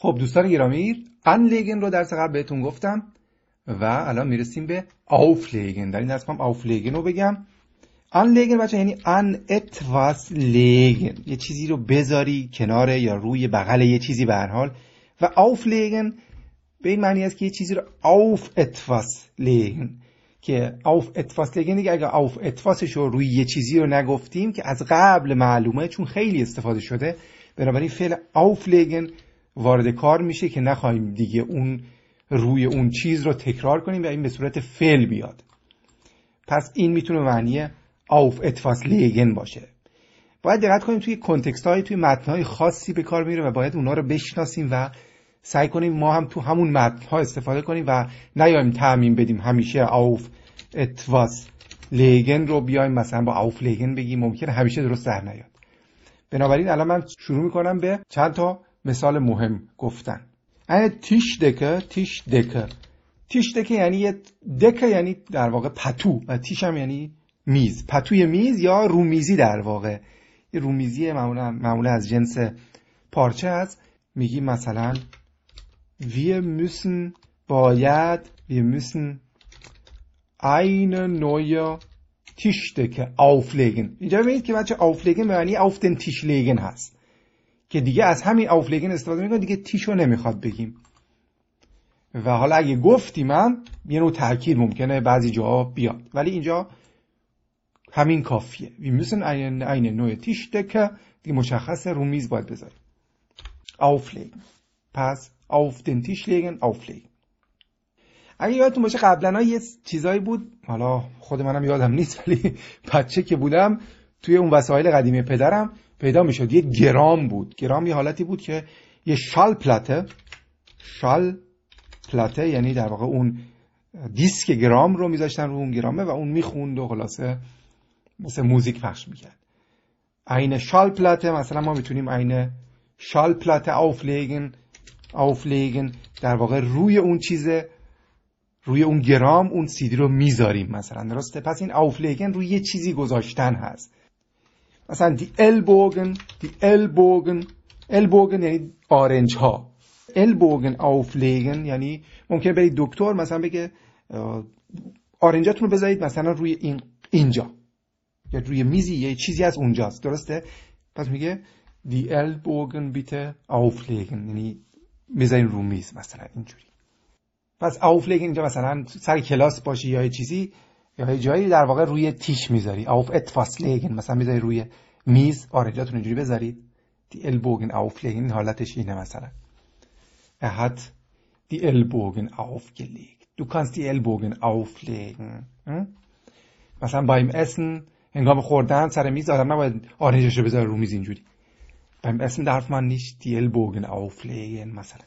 خب دوستان گرامی انلیگن رو درس قبل بهتون گفتم و الان میرسیم به آفلیگن در این درس آف آفلیگن رو بگم انلیگن بچه یعنی ان اتواس لیگن یه چیزی رو بذاری کنار یا روی بغل یه چیزی به هر حال و به این معنی است که یه چیزی رو آف اتواس لیگن که آف اتواس لیگن دیگه اگر آف اتفاسش رو روی یه چیزی رو نگفتیم که از قبل معلومه چون خیلی استفاده شده بنابراین فعل آف وارد کار میشه که نخواهیم دیگه اون روی اون چیز رو تکرار کنیم و این به صورت فعل بیاد پس این میتونه معنی آف اتفاس لیگن باشه باید دقت کنیم توی کنتکست های توی متن های خاصی به کار میره و باید اونها رو بشناسیم و سعی کنیم ما هم تو همون متن ها استفاده کنیم و نیایم تعمین بدیم همیشه اوف اتفاس لیگن رو بیایم مثلا با آف لیگن بگیم ممکن همیشه درست در نیاد بنابراین الان من شروع میکنم به چند تا مثال مهم گفتن اینه تیش دکه تیش دکه تیش دکه یعنی دکه یعنی در واقع پتو و تیش هم یعنی میز پتوی میز یا رومیزی در واقع رومیزی معمولا, معمولا از جنس پارچه است میگی مثلا وی müssen باید وی müssen eine تیش دکه آفلگن اینجا ببینید که بچه آفلگن معنی آفتن تیش لگن هست که دیگه از همین آفلگن استفاده میکنه دیگه تیشو نمیخواد بگیم و حالا اگه گفتیم هم یه نوع تحکیل ممکنه بعضی جاها بیاد ولی اینجا همین کافیه وی این این eine neue Tischdecke دیگه مشخص رو میز باید بذاریم auflegen پس auf den Tisch legen اگه یادتون باشه قبلا یه چیزایی بود حالا خود منم یادم نیست ولی بچه که بودم توی اون وسایل قدیمی پدرم پیدا میشد یه گرام بود گرام یه حالتی بود که یه شال پلته شال پلته یعنی در واقع اون دیسک گرام رو میذاشتن رو اون گرامه و اون میخوند و خلاصه مثل موزیک پخش میکرد عین شال پلته مثلا ما میتونیم عین شال پلته آفلیگن auflegen در واقع روی اون چیز روی اون گرام اون سیدی رو میذاریم مثلا درسته پس این آفلیگن روی یه چیزی گذاشتن هست مثلا دی البوگن دی البوگن البوگن یعنی آرنج ها البوگن لیگن، یعنی ممکن برید دکتر مثلا بگه آرنجاتون رو بذارید مثلا روی این اینجا یا روی میزی یه چیزی از اونجاست درسته پس میگه دی البوگن بیته لیگن، یعنی میذارین رو میز مثلا اینجوری پس لیگن اینجا مثلا سر کلاس باشی یا یه چیزی یا یعنی یه جایی در واقع روی تیش میذاری اوف اتفاسلیگن مثلا میذاری روی میز آرجاتون اینجوری بذارید دی البوگن auflegen این حالتش اینه مثلا er hat die Ellbogen دو du دی البوگن Ellbogen auflegen hm؟ مثلا beim Essen هنگام خوردن سر میز آدم نباید آرنجش رو بذاره رو میز اینجوری beim Essen من نیش nicht die Ellbogen auflegen مثلا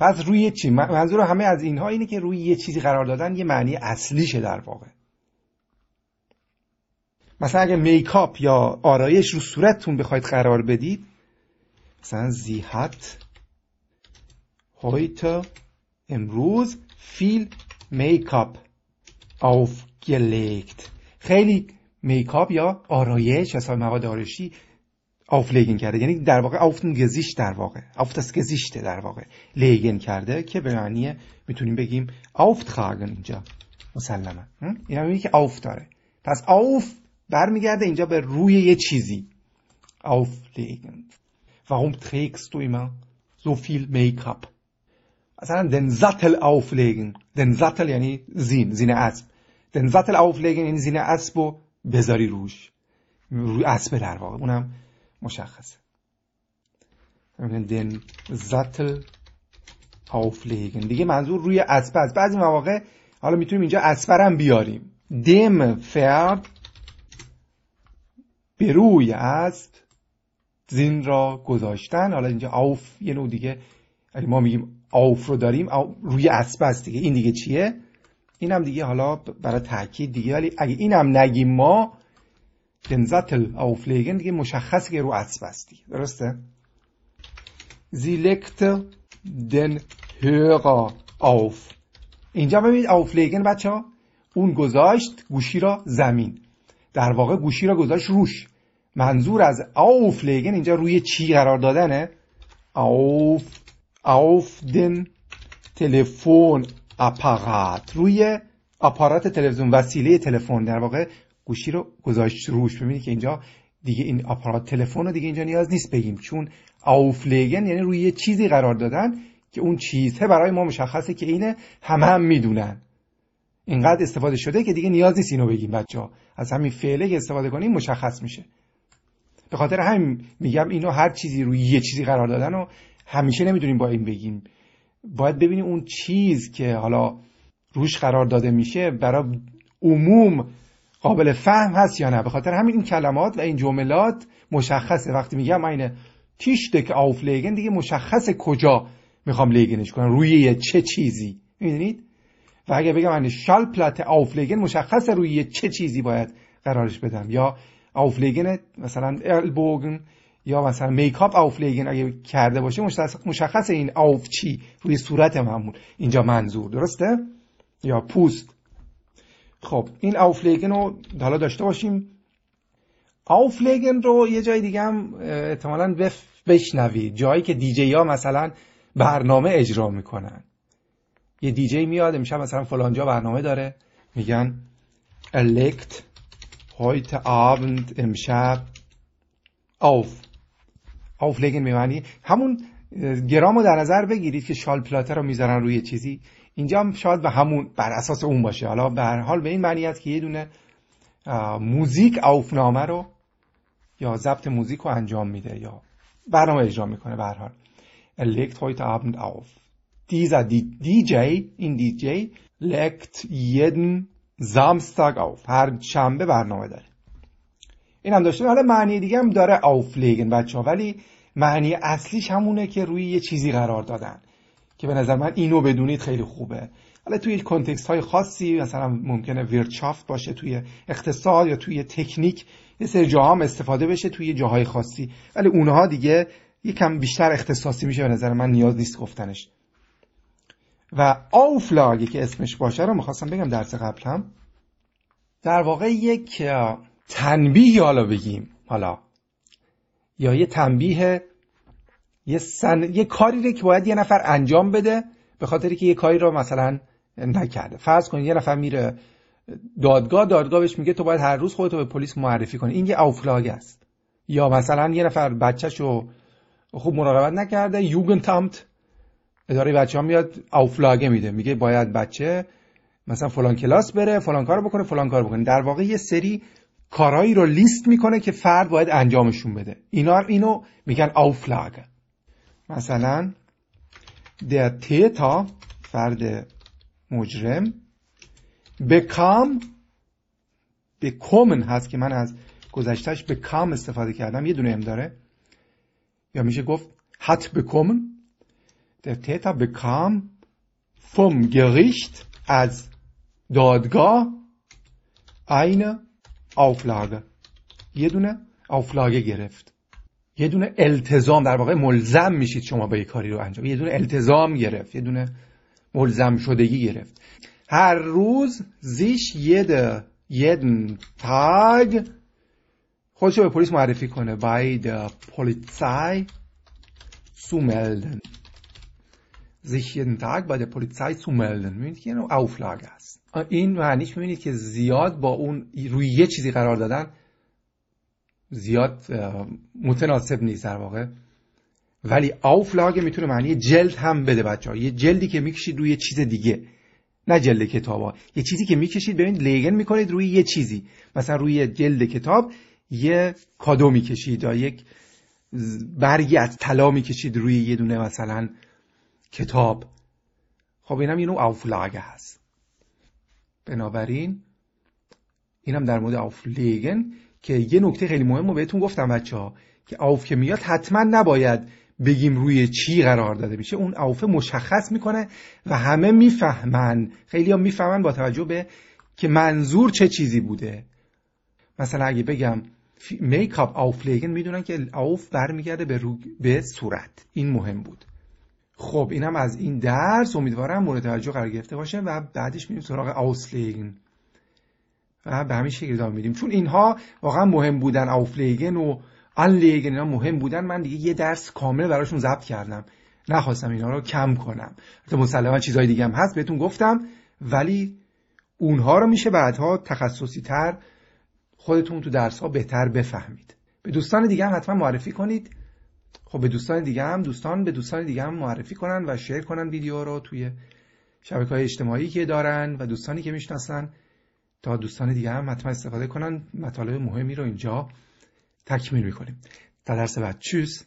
پس روی چی منظور همه از اینها اینه که روی یه چیزی قرار دادن یه معنی اصلیشه در واقع مثلا اگه میکاپ یا آرایش رو صورتتون بخواید قرار بدید مثلا زیحت هویت امروز فیل میکاپ گلیکت خیلی میکاپ یا آرایش یا مواد آرایشی آفلیگن کرده یعنی در واقع آفتن گزیش در واقع آفت از گزیشته در واقع لیگن کرده که به معنی میتونیم بگیم آفت خاگن اینجا مسلما این میبینی که آف داره پس آف برمیگرده اینجا به روی یه چیزی هم warum trägst du immer so viel make اصلا دن زتل آف لیگن دن زتل یعنی زین زین اسب زتل آف لیگن یعنی زین اسب و بذاری روش روی اسب در واقع اونم مشخصه زتل auflegen دیگه منظور روی اسبه است بعضی مواقع حالا میتونیم اینجا هم بیاریم دم فرد به روی اسب زین را گذاشتن حالا اینجا آف یه نوع دیگه ما میگیم آف رو داریم روی اسب است دیگه این دیگه چیه این هم دیگه حالا برای تاکید دیگه ولی اگه هم نگیم ما den Sattel auflegen die مشخص که رو اسب هستی درسته sie legte den Hörer auf اینجا ببینید auflegen بچه اون گذاشت گوشی را زمین در واقع گوشی را گذاشت روش منظور از auflegen اینجا روی چی قرار دادنه auf auf den تلفن اپارات روی آپارات تلویزیون وسیله تلفن در واقع گوشی رو گذاشت روش ببینید که اینجا دیگه این آپارات تلفن رو دیگه اینجا نیاز نیست بگیم چون اوفلیگن یعنی روی یه چیزی قرار دادن که اون چیزه برای ما مشخصه که اینه همه هم میدونن اینقدر استفاده شده که دیگه نیاز نیست اینو بگیم بچه ها. از همین فعله که استفاده کنیم مشخص میشه به خاطر همین میگم اینو هر چیزی روی یه چیزی قرار دادن و همیشه نمیدونیم با این بگیم باید ببینیم اون چیز که حالا روش قرار داده میشه برای عموم قابل فهم هست یا نه به خاطر همین این کلمات و این جملات مشخصه وقتی میگم اینه تیشتک آف لیگن دیگه مشخص کجا میخوام لیگنش کنم روی چه چیزی میدونید و اگه بگم این شال پلات آف لیگن مشخص روی چه چیزی باید قرارش بدم یا آف لیگن مثلا البوگن یا مثلا میکاپ آف لیگن اگه کرده باشه مشخص این آف چی روی صورت معمول اینجا منظور درسته یا پوست خب این آوفلیگن رو حالا داشته باشیم آوفلیگن رو یه جای دیگه هم احتمالا بشنوید جایی که دیجی ها مثلا برنامه اجرا میکنن یه دیجی میاد میشه مثلا فلانجا برنامه داره میگن الکت هایت آبند امشب آف آف لگن میمانی همون گرام رو در نظر بگیرید که شال پلاته رو میذارن روی چیزی اینجا شاید به همون بر اساس اون باشه حالا به هر حال به این معنی است که یه دونه موزیک اوفنامه رو یا ضبط موزیک رو انجام میده یا برنامه اجرا میکنه به هر حال ابند اوف دیزا DJ, این DJ, legt هر شنبه برنامه داره. این هم داشته حالا معنی دیگه هم داره اوف بچه ها ولی معنی اصلیش همونه که روی یه چیزی قرار دادن که به نظر من اینو بدونید خیلی خوبه حالا توی کنتکس های خاصی مثلا ممکنه ویرچافت باشه توی اقتصاد یا توی تکنیک یه سری جاها هم استفاده بشه توی جاهای خاصی ولی اونها دیگه یکم بیشتر اختصاصی میشه به نظر من نیاز نیست گفتنش و آوفلاگی که اسمش باشه رو میخواستم بگم درس قبل هم در واقع یک تنبیه حالا بگیم حالا یا یه تنبیه یه, سن... یه کاری رو که باید یه نفر انجام بده به خاطری که یه کاری رو مثلا نکرده فرض کن یه نفر میره دادگاه دادگاه بهش میگه تو باید هر روز خودتو به پلیس معرفی کنی این یه اوفلاگ است یا مثلا یه نفر بچهشو خوب مراقبت نکرده یوگنتامت اداره بچه ها میاد اوفلاگه میده میگه باید بچه مثلا فلان کلاس بره فلان کار بکنه فلان کار بکنه در واقع یه سری کارایی رو لیست میکنه که فرد باید انجامشون بده اینا اینو میگن اوفلاگ مثلا در تیتا فرد مجرم بکام کومن هست که من از گذشتش به کام استفاده کردم یه دونه ام داره یا میشه گفت کومن در تیتا به کام فم گریشت از دادگاه این Auflage یه دونه آفلاگه گرفت یه دونه التزام در واقع ملزم میشید شما به یه کاری رو انجام یه دونه التزام گرفت یه دونه ملزم شدگی گرفت هر روز زیش یه یه تاگ خودش به پلیس معرفی کنه bei پولیسای Polizei zu melden sich jeden تاگ bei der Polizei zu melden میبینید که یه اوفلاگ است این معنیش میبینید که زیاد با اون روی یه چیزی قرار دادن زیاد متناسب نیست در واقع ولی آفلاگ میتونه معنی جلد هم بده بچه یه جلدی که میکشید روی چیز دیگه نه جلد کتاب یه چیزی که میکشید ببین لیگن میکنید روی یه چیزی مثلا روی جلد کتاب یه کادو میکشید یا یک برگی از طلا میکشید روی یه دونه مثلا کتاب خب اینم یه نوع آفلاگ هست بنابراین اینم در مورد آفلیگن که یه نکته خیلی مهم رو بهتون گفتم بچه ها که آوف که میاد حتما نباید بگیم روی چی قرار داده میشه اون آوفه مشخص میکنه و همه میفهمن خیلی هم میفهمن با توجه به که منظور چه چیزی بوده مثلا اگه بگم میکاپ لیگن میدونن که آوف برمیگرده به, رو... به صورت این مهم بود خب اینم از این درس امیدوارم مورد توجه قرار گرفته باشه و بعدش میریم سراغ لیگن و به همین شکل ادامه میدیم چون اینها واقعا مهم بودن آفلیگن و انلیگن اینا مهم بودن من دیگه یه درس کامل براشون ضبط کردم نخواستم اینا رو کم کنم البته مسلما چیزای دیگه هم هست بهتون گفتم ولی اونها رو میشه بعدها تخصصی تر خودتون تو درس ها بهتر بفهمید به دوستان دیگه هم حتما معرفی کنید خب به دوستان دیگه هم دوستان به دوستان دیگه هم معرفی کنن و شیر کنن ویدیو رو توی شبکه های اجتماعی که دارن و دوستانی که میشناسن تا دوستان دیگه هم حتما استفاده کنن مطالب مهمی رو اینجا تکمیل میکنیم تا درس بعد چوس